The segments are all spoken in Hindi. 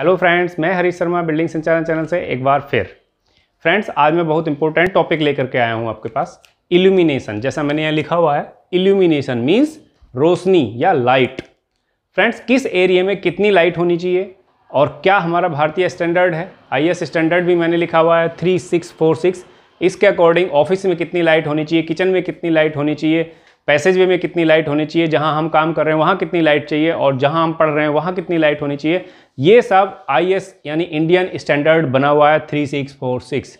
हेलो फ्रेंड्स मैं हरीश शर्मा बिल्डिंग संचालन चैनल से एक बार फिर फ्रेंड्स आज मैं बहुत इंपॉर्टेंट टॉपिक लेकर के आया हूँ आपके पास इल्यूमिनेशन जैसा मैंने यहाँ लिखा हुआ है इल्यूमिनेशन मीन्स रोशनी या लाइट फ्रेंड्स किस एरिया में कितनी लाइट होनी चाहिए और क्या हमारा भारतीय स्टैंडर्ड है आई स्टैंडर्ड भी मैंने लिखा हुआ है थ्री सिक्स फोर सिक्स इसके अकॉर्डिंग ऑफिस में कितनी लाइट होनी चाहिए किचन में कितनी लाइट होनी चाहिए पैसेज वे में कितनी लाइट होनी चाहिए जहाँ हम काम कर रहे हैं वहाँ कितनी लाइट चाहिए और जहाँ हम पढ़ रहे हैं वहाँ कितनी लाइट होनी चाहिए ये सब आई यानी इंडियन स्टैंडर्ड बना हुआ है थ्री सिक्स फोर सिक्स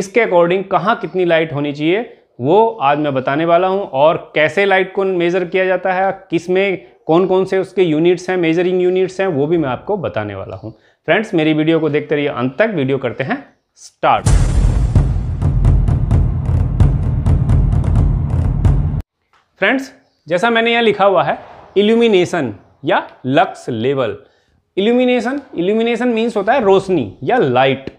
इसके अकॉर्डिंग कहाँ कितनी लाइट होनी चाहिए वो आज मैं बताने वाला हूँ और कैसे लाइट को मेज़र किया जाता है किस में कौन कौन से उसके यूनिट्स हैं मेजरिंग यूनिट्स हैं वो भी मैं आपको बताने वाला हूँ फ्रेंड्स मेरी वीडियो को देखते रहिए अंत तक वीडियो करते हैं स्टार्ट फ्रेंड्स जैसा मैंने यहाँ लिखा हुआ है इल्यूमिनेशन या lux level illumination illumination means होता है रोशनी या लाइट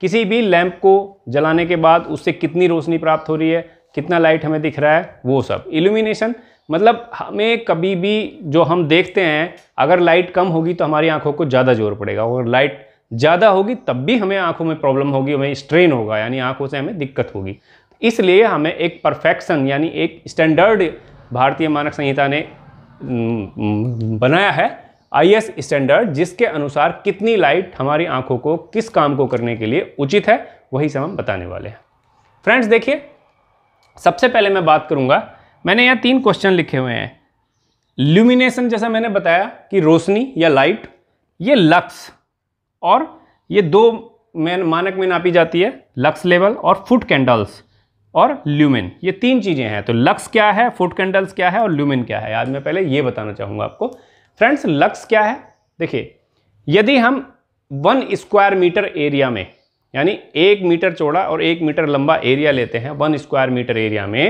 किसी भी लैंप को जलाने के बाद उससे कितनी रोशनी प्राप्त हो रही है कितना लाइट हमें दिख रहा है वो सब इल्यूमिनेशन मतलब हमें कभी भी जो हम देखते हैं अगर लाइट कम होगी तो हमारी आंखों को ज़्यादा जोर पड़ेगा और लाइट ज़्यादा होगी तब भी हमें आंखों में प्रॉब्लम होगी हमें स्ट्रेन होगा यानी आंखों से हमें दिक्कत होगी इसलिए हमें एक परफेक्शन यानी एक स्टैंडर्ड भारतीय मानक संहिता ने बनाया है आई स्टैंडर्ड जिसके अनुसार कितनी लाइट हमारी आंखों को किस काम को करने के लिए उचित है वही सब हम बताने वाले हैं फ्रेंड्स देखिए सबसे पहले मैं बात करूंगा मैंने यहाँ तीन क्वेश्चन लिखे हुए हैं ल्यूमिनेशन जैसा मैंने बताया कि रोशनी या लाइट ये लक्स और ये दो मैन मानक में नापी जाती है लक्स लेवल और फुट कैंडल्स और ल्यूमिन ये तीन चीज़ें हैं तो लक्स क्या है फुट कैंडल्स क्या है और ल्यूमिन क्या है आज मैं पहले ये बताना चाहूँगा आपको फ्रेंड्स लक्स क्या है देखिए यदि हम वन स्क्वायर मीटर एरिया में यानी एक मीटर चौड़ा और एक मीटर लंबा एरिया लेते हैं वन स्क्वायर मीटर एरिया में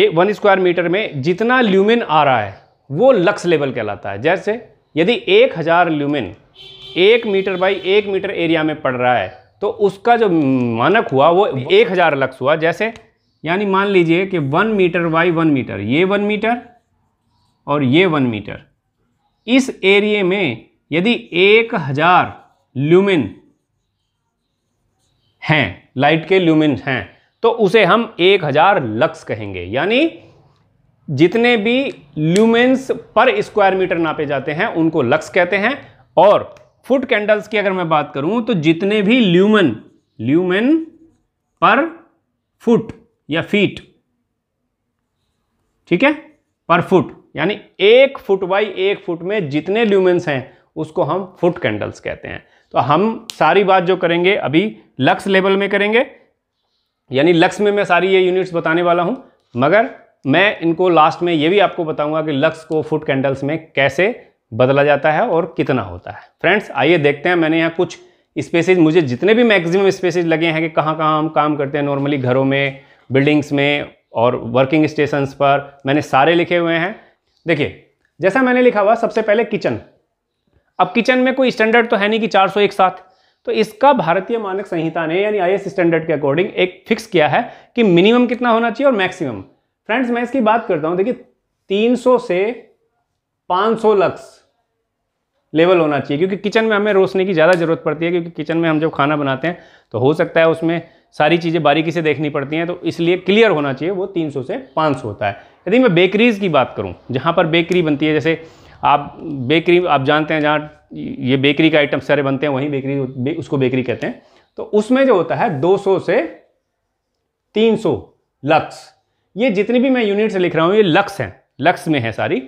ए वन स्क्वायर मीटर में जितना ल्यूमिन आ रहा है वो लक्स लेवल कहलाता है जैसे यदि एक हज़ार ल्यूमिन एक मीटर बाई एक मीटर एरिया में पड़ रहा है तो उसका जो मानक हुआ वो एक हज़ार लक्स हुआ जैसे यानी मान लीजिए कि one metre by one metre ये वन मीटर और ये वन मीटर इस एरिए में यदि एक हज़ार ल्यूमिन हैं लाइट के ल्यूमिन हैं तो उसे हम एक हज़ार लक्स कहेंगे यानी जितने भी ल्यूमेंस पर स्क्वायर मीटर नापे जाते हैं उनको लक्स कहते हैं और फुट कैंडल्स की अगर मैं बात करूं तो जितने भी ल्यूमन ल्यूमन पर फुट या फीट ठीक है पर फुट यानी एक फुट बाई एक फुट में जितने ल्यूमेंस हैं उसको हम फुट कैंडल्स कहते हैं तो हम सारी बात जो करेंगे अभी लक्स लेवल में करेंगे यानी लक्स में मैं सारी ये यूनिट्स बताने वाला हूं मगर मैं इनको लास्ट में ये भी आपको बताऊंगा कि लक्स को फुट कैंडल्स में कैसे बदला जाता है और कितना होता है फ्रेंड्स आइए देखते हैं मैंने यहाँ कुछ स्पेसिस मुझे जितने भी मैक्सिमम स्पेसिस लगे हैं कि कहाँ कहाँ हम काम करते हैं नॉर्मली घरों में बिल्डिंग्स में और वर्किंग स्टेशंस पर मैंने सारे लिखे हुए हैं देखिए जैसा मैंने लिखा हुआ सबसे पहले किचन अब किचन में कोई स्टैंडर्ड तो है नहीं कि चार एक साथ तो इसका भारतीय मानक संहिता ने यानी आई स्टैंडर्ड के अकॉर्डिंग एक फिक्स किया है कि मिनिमम कितना होना चाहिए और मैक्सिमम फ्रेंड्स मैं इसकी बात करता हूँ देखिए 300 से 500 लक्स लेवल होना चाहिए क्योंकि किचन में हमें रोशनी की ज़्यादा ज़रूरत पड़ती है क्योंकि किचन में हम जब खाना बनाते हैं तो हो सकता है उसमें सारी चीज़ें बारीकी से देखनी पड़ती हैं तो इसलिए क्लियर होना चाहिए वो 300 से 500 होता है यदि मैं बेकरीज़ की बात करूँ जहाँ पर बेकरी बनती है जैसे आप बेकरी आप जानते हैं जहाँ ये बेकरी का आइटम सारे बनते हैं वहीं बेकरी बे, उसको बेकरी कहते हैं तो उसमें जो होता है 200 से 300 लक्स ये जितनी भी मैं यूनिट से लिख रहा हूँ ये लक्स हैं लक्स में है सारी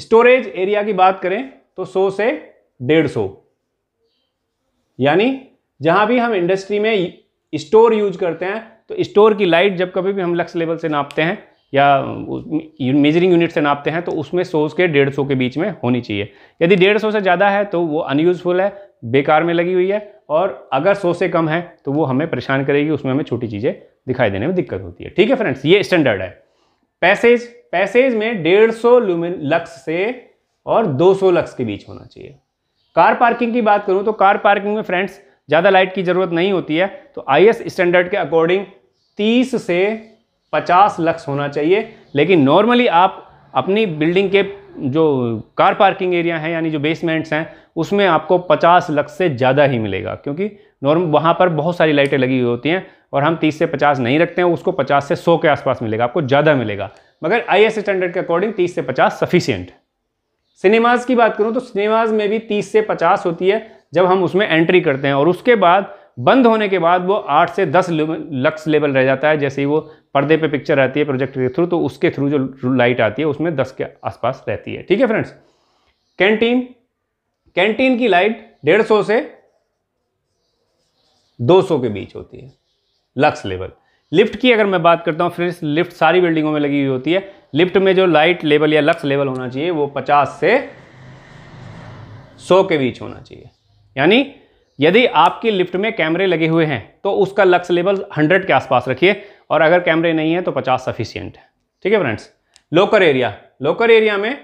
स्टोरेज एरिया की बात करें तो 100 से सौ यानी जहां भी हम इंडस्ट्री में स्टोर यूज करते हैं तो स्टोर की लाइट जब कभी भी हम लक्स लेवल से नापते हैं या मेजरिंग यूनिट से नापते हैं तो उसमें सौ के डेढ़ सौ के बीच में होनी चाहिए यदि डेढ़ सौ से ज़्यादा है तो वो अनयूजफुल है बेकार में लगी हुई है और अगर सौ से कम है तो वो हमें परेशान करेगी उसमें हमें छोटी चीज़ें दिखाई देने में दिक्कत होती है ठीक है फ्रेंड्स ये स्टैंडर्ड है पैसेज पैसेज में डेढ़ सौ लक्स से और 200 लक्स के बीच होना चाहिए कार पार्किंग की बात करूँ तो कार पार्किंग में फ्रेंड्स ज़्यादा लाइट की ज़रूरत नहीं होती है तो आई स्टैंडर्ड के अकॉर्डिंग तीस से पचास लक्स होना चाहिए लेकिन नॉर्मली आप अपनी बिल्डिंग के जो कार पार्किंग एरिया हैं यानी जो बेसमेंट्स हैं उसमें आपको 50 लक्स से ज़्यादा ही मिलेगा क्योंकि नॉर्म वहाँ पर बहुत सारी लाइटें लगी हुई होती हैं और हम 30 से 50 नहीं रखते हैं उसको 50 से 100 के आसपास मिलेगा आपको ज़्यादा मिलेगा मगर आई एस स्टैंडर्ड के अकॉर्डिंग 30 से 50 सफिशियंट सिनेमाज की बात करूँ तो सिनेमाज में भी तीस से पचास होती है जब हम उसमें एंट्री करते हैं और उसके बाद बंद होने के बाद वो आठ से दस लक्स लेवल रह जाता है जैसे ही वो पर्दे पे पिक्चर आती है प्रोजेक्ट के थ्रू तो उसके थ्रू जो लाइट आती है उसमें दस के आसपास रहती है ठीक है फ्रेंड्स कैंटीन कैंटीन की लाइट डेढ़ सौ से दो सौ के बीच होती है लक्स लेवल लिफ्ट की अगर मैं बात करता हूँ फ्रेंड्स लिफ्ट सारी बिल्डिंगों में लगी हुई होती है लिफ्ट में जो लाइट लेवल या लक्स लेवल होना चाहिए वो पचास से सौ के बीच होना चाहिए यानी यदि आपकी लिफ्ट में कैमरे लगे हुए हैं तो उसका लक्स लेवल हंड्रेड के आसपास रखिए और अगर कैमरे नहीं है तो पचास सफिशियंट है ठीक है friends locker area locker area में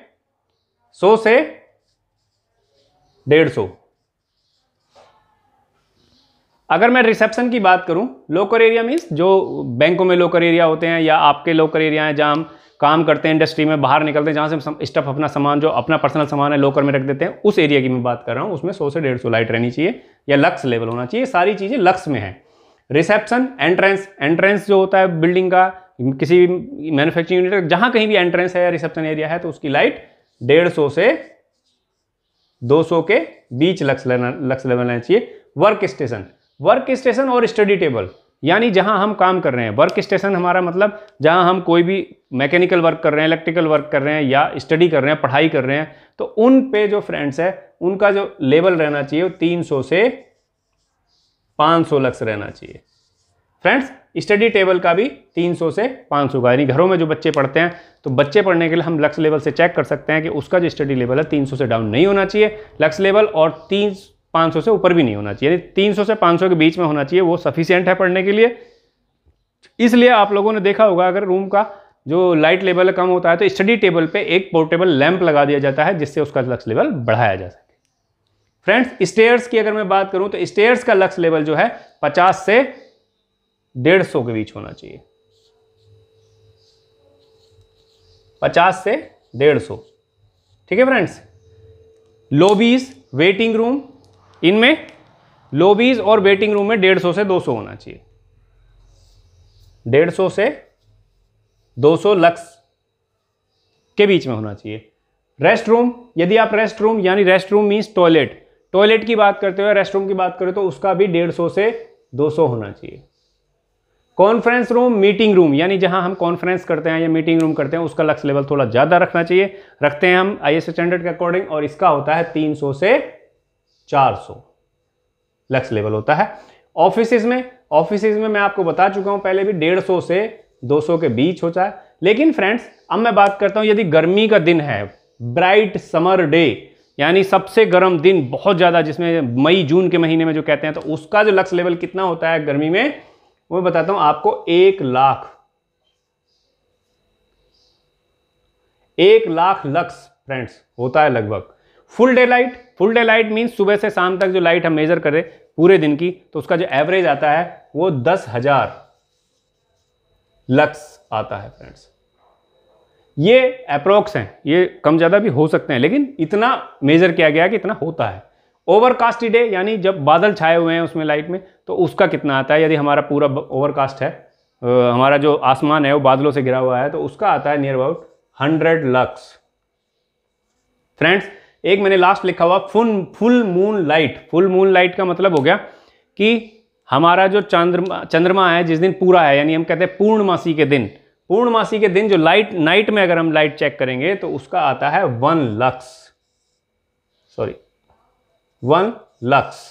सौ से डेढ़ सौ अगर मैं रिसेप्शन की बात करूं लोकर एरिया मीन्स जो बैंकों में लोकर एरिया होते हैं या आपके लोकर एरिया हैं जहाँ हम काम करते हैं इंडस्ट्री में बाहर निकलते हैं जहाँ से हम स्टफ अपना सामान जो अपना पर्सनल सामान है लोकर में रख देते हैं उस एरिया की मैं बात कर रहा हूँ उसमें सौ से डेढ़ सौ लाइट रहनी चाहिए या लक्स लेवल होना चाहिए सारी चीज़ें लक्स में है रिसेप्शन एंट्रेंस एंट्रेंस जो होता है बिल्डिंग का किसी भी मैनुफैक्चरिंग यूनिट जहाँ कहीं भी एंट्रेंस है या रिसेप्शन एरिया है तो उसकी लाइट डेढ़ सौ से सौ के बीच लक्स लेना लक्स लेवल लेना चाहिए वर्क स्टेशन वर्क स्टेशन और स्टडी टेबल यानी जहां हम काम कर रहे हैं वर्क स्टेशन हमारा मतलब जहां हम कोई भी मैकेनिकल वर्क कर रहे हैं इलेक्ट्रिकल वर्क कर रहे हैं या स्टडी कर रहे हैं पढ़ाई कर रहे हैं तो उन पे जो फ्रेंड्स है उनका जो लेवल रहना चाहिए वो सौ से सौ लक्स रहना चाहिए फ्रेंड्स स्टडी टेबल का भी 300 से 500 का यानी घरों में जो बच्चे पढ़ते हैं तो बच्चे पढ़ने के लिए हम लक्स लेवल से चेक कर सकते हैं कि उसका जो स्टडी लेवल है 300 से डाउन नहीं होना चाहिए लक्स लेवल और तीन 500 से ऊपर भी नहीं होना चाहिए यानी 300 से 500 के बीच में होना चाहिए वो सफिशियंट है पढ़ने के लिए इसलिए आप लोगों ने देखा होगा अगर रूम का जो लाइट लेवल कम होता है तो स्टडी टेबल पे एक पोर्टेबल लैंप लगा दिया जाता है जिससे उसका लक्स लेवल बढ़ाया जा सके फ्रेंड्स स्टेयर्स की अगर मैं बात करूं तो स्टेयर्स का लक्स लेवल जो है पचास से डेढ़ सौ के बीच होना चाहिए पचास से डेढ़ सौ ठीक है फ्रेंड्स लोबीज वेटिंग रूम इनमें लोबीज और वेटिंग रूम में डेढ़ सौ से दो सौ होना चाहिए डेढ़ सौ से दो सौ लक्स के बीच में होना चाहिए रेस्ट रूम यदि आप रेस्ट रूम यानी rest room means toilet toilet की बात करते हुए रेस्ट रूम की बात करें तो उसका भी डेढ़ सौ से दो सौ होना चाहिए कॉन्फ्रेंस रूम मीटिंग रूम यानी जहां हम कॉन्फ्रेंस करते हैं या मीटिंग रूम करते हैं उसका लक्स लेवल थोड़ा ज़्यादा रखना चाहिए रखते हैं हम आई स्टैंडर्ड के अकॉर्डिंग और इसका होता है 300 से 400 लक्स लेवल होता है ऑफिस में ऑफिस में मैं आपको बता चुका हूं पहले भी 150 से 200 के बीच होता है लेकिन फ्रेंड्स अब मैं बात करता हूं यदि गर्मी का दिन है ब्राइट समर डे यानी सबसे गर्म दिन बहुत ज़्यादा जिसमें मई जून के महीने में जो कहते हैं तो उसका जो लक्स लेवल कितना होता है गर्मी में वो बताता हूं आपको एक लाख एक लाख लक्स फ्रेंड्स होता है लगभग full day light full day light means सुबह से शाम तक जो लाइट हम मेजर करें पूरे दिन की तो उसका जो एवरेज आता है वो दस हजार लक्स आता है फ्रेंड्स ये अप्रोक्स हैं ये कम ज़्यादा भी हो सकते हैं लेकिन इतना मेजर किया गया कि इतना होता है ओवरकास्ट डे यानी जब बादल छाए हुए हैं उसमें लाइट में तो उसका कितना आता है यदि हमारा पूरा ओवरकास्ट है हमारा जो आसमान है वो बादलों से घिरा हुआ है तो उसका आता है near about hundred lux friends एक मैंने लास्ट लिखा हुआ full full moon light full moon light का मतलब हो गया कि हमारा जो चंद्रमा चंद्रमा है जिस दिन पूरा है यानी हम कहते हैं पूर्णमासी के दिन पूर्णमासी के दिन जो लाइट नाइट में अगर हम लाइट चेक करेंगे तो उसका आता है one lux sorry one lux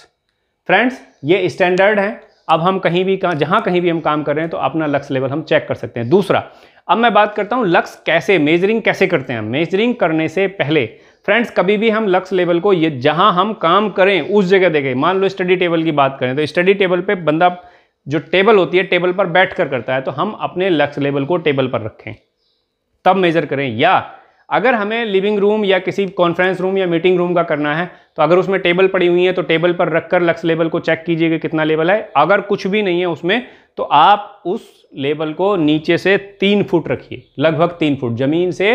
friends ये स्टैंडर्ड है अब हम कहीं भी कहाँ जहाँ कहीं भी हम काम कर रहे हैं तो अपना लक्स लेवल हम चेक कर सकते हैं दूसरा अब मैं बात करता हूँ लक्स कैसे मेजरिंग कैसे करते हैं मेजरिंग करने से पहले फ्रेंड्स कभी भी हम लक्स लेवल को ये जहां हम काम करें उस जगह देखें मान लो स्टडी टेबल की बात करें तो स्टडी टेबल पे बंदा जो टेबल होती है टेबल पर बैठ कर करता है तो हम अपने लक्स लेवल को टेबल पर रखें तब मेज़र करें या अगर हमें लिविंग रूम या किसी कॉन्फ्रेंस रूम या मीटिंग रूम का करना है तो अगर उसमें टेबल पड़ी हुई है तो टेबल पर रखकर लक्स लेवल को चेक कीजिए कि कितना लेवल है अगर कुछ भी नहीं है उसमें तो आप उस लेवल को नीचे से तीन फुट रखिए लगभग तीन फुट ज़मीन से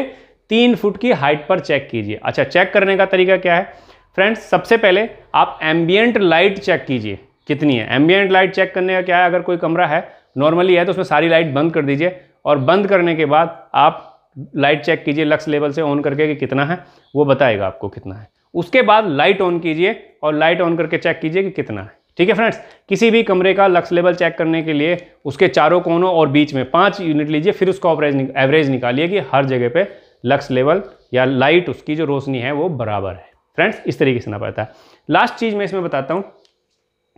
तीन फुट की हाइट पर चेक कीजिए अच्छा चेक करने का तरीका क्या है फ्रेंड्स सबसे पहले आप एम्बियंट लाइट चेक कीजिए कितनी है एम्बियंट लाइट चेक करने का क्या है अगर कोई कमरा है नॉर्मली है तो उसमें सारी लाइट बंद कर दीजिए और बंद करने के बाद आप लाइट चेक कीजिए लक्स लेवल से ऑन करके कि कितना है वो बताएगा आपको कितना है उसके बाद लाइट ऑन कीजिए और लाइट ऑन करके चेक कीजिए कि कितना है ठीक है फ्रेंड्स किसी भी कमरे का लक्स लेवल चेक करने के लिए उसके चारों कोनों और बीच में पाँच यूनिट लीजिए फिर उसका एवरेज एवरेज निकालिए कि हर जगह पर लक्स लेवल या लाइट उसकी जो रोशनी है वो बराबर है फ्रेंड्स इस तरीके से ना पड़ता है लास्ट चीज़ मैं इसमें बताता हूँ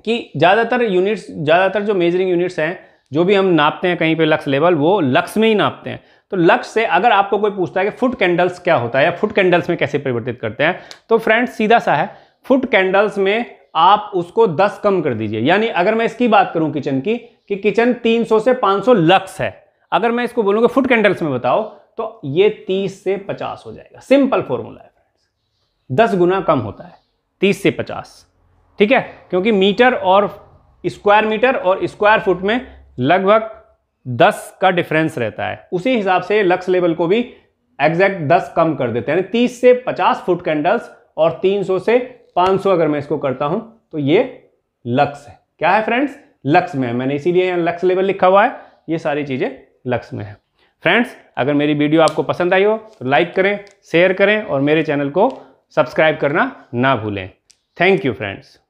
कि ज़्यादातर यूनिट्स ज़्यादातर जो मेजरिंग यूनिट्स हैं जो भी हम नापते हैं कहीं पे लक्स लेवल वो लक्स में ही नापते हैं तो लक्स से अगर आपको कोई पूछता है कि फुट कैंडल्स क्या होता है या फुट कैंडल्स में कैसे परिवर्तित करते हैं तो फ्रेंड्स सीधा सा है फुट कैंडल्स में आप उसको 10 कम कर दीजिए यानी अगर मैं इसकी बात करूं किचन की कि किचन तीन से पाँच लक्स है अगर मैं इसको बोलूँगा फुट कैंडल्स में बताओ तो ये तीस से पचास हो जाएगा सिंपल फॉर्मूला है फ्रेंड्स दस गुना कम होता है तीस से पचास ठीक है क्योंकि मीटर और स्क्वायर मीटर और स्क्वायर फुट में लगभग दस का डिफरेंस रहता है उसी हिसाब से लक्स लेवल को भी एग्जैक्ट दस कम कर देते हैं यानी तीस से पचास फुट कैंडल्स और तीन सौ से पाँच सौ अगर मैं इसको करता हूं तो ये लक्स है क्या है फ्रेंड्स लक्स में है मैंने इसीलिए यहाँ लक्स लेवल लिखा हुआ है ये सारी चीज़ें लक्स में है फ्रेंड्स अगर मेरी वीडियो आपको पसंद आई हो तो लाइक करें शेयर करें और मेरे चैनल को सब्सक्राइब करना ना भूलें थैंक यू फ्रेंड्स